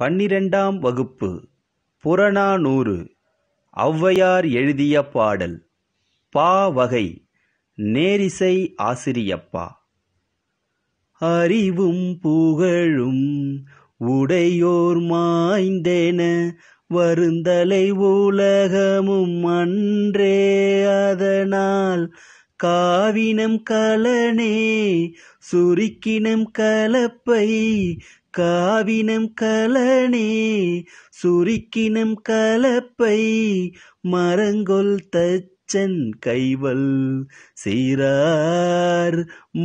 பன்னிரெண்டாம் வகுப்பு புறநானூறு ஔவையார் எழுதிய பாடல் பா வகை நேரிசை ஆசிரியப்பா அறிவும் புகழும் உடையோர் மாய்ந்தேன வருந்தலை உலகமும் அன்றே அதனால் காவினம் கலனே சுருக்கினம் கலப்பை காவினம் கலனே சுருக்கினம் கலப்பை மரங்கொல் தச்சன் கைவல் சீரார்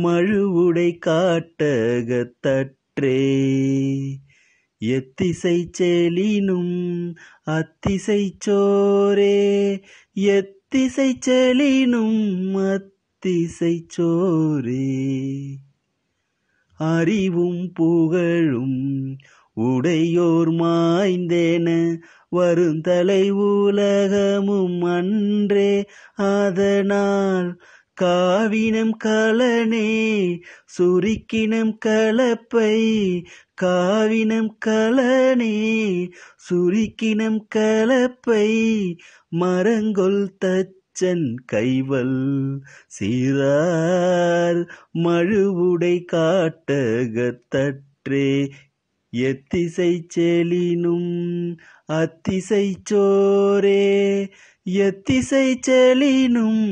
மழுவுடை காட்டகத்தற்றே எத்திசை செலினும் அத்திசை சோரே எத்திசை செலினும் அத் சோரே அறிவும் புகழும் உடையோர் மாய்ந்தேன வருந்தலை உலகமும் அன்றே அதனால் காவினம் கலனே சுருக்கினம் கலப்பை காவினம் கலனே சுருக்கினம் கலப்பை மரங்கொல் தச்சு அச்சன் கைவல் சீரார் மழுவுடை காட்டகத்தற்றே எத்திசை செலினும் அத்திசை சோரே எத்திசை செலினும்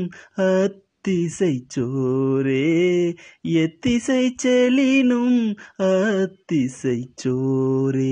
அத்திசை சோரே எத்திசை செலினும் அத்திசை சோரே